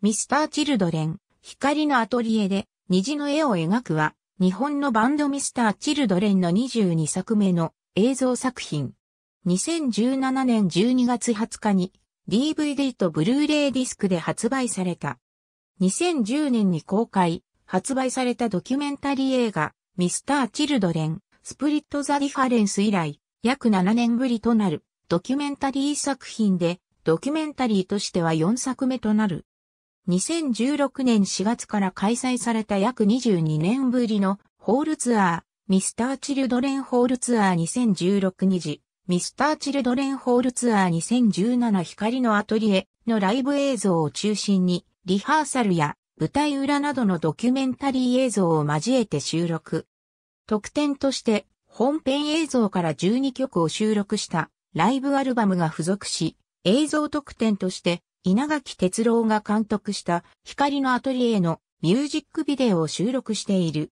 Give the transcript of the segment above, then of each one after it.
ミスター・チルドレン、光のアトリエで虹の絵を描くは、日本のバンドミスター・チルドレンの22作目の映像作品。2017年12月20日に DVD とブルーレイディスクで発売された。2010年に公開、発売されたドキュメンタリー映画、ミスター・チルドレン、スプリット・ザ・ディファレンス以来、約7年ぶりとなる、ドキュメンタリー作品で、ドキュメンタリーとしては4作目となる。2016年4月から開催された約22年ぶりのホールツアー、ミスターチルドレンホールツアー2016日時、ミスターチルドレンホールツアー2017光のアトリエのライブ映像を中心に、リハーサルや舞台裏などのドキュメンタリー映像を交えて収録。特典として本編映像から12曲を収録したライブアルバムが付属し、映像特典として稲垣哲郎が監督した光のアトリエのミュージックビデオを収録している。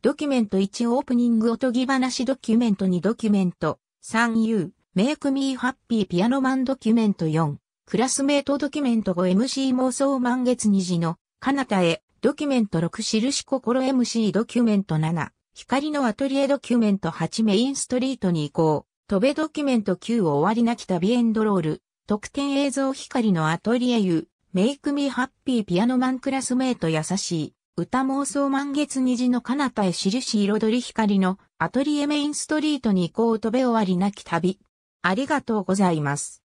ドキュメント1オープニングおとぎ話ドキュメント2ドキュメント 3U メイクミーハッピーピアノマンドキュメント4クラスメイトドキュメント 5MC 妄想満月虹の彼方へドキュメント6印心 MC ドキュメント7光のアトリエドキュメント8メインストリートに行こう。飛べドキュメント9を終わりなき旅エンドロール、特典映像光のアトリエユ、メイクミハッピーピアノマンクラスメイト優しい、歌妄想満月虹の彼方へ印彩り光のアトリエメインストリートに行こうとべ終わりなき旅。ありがとうございます。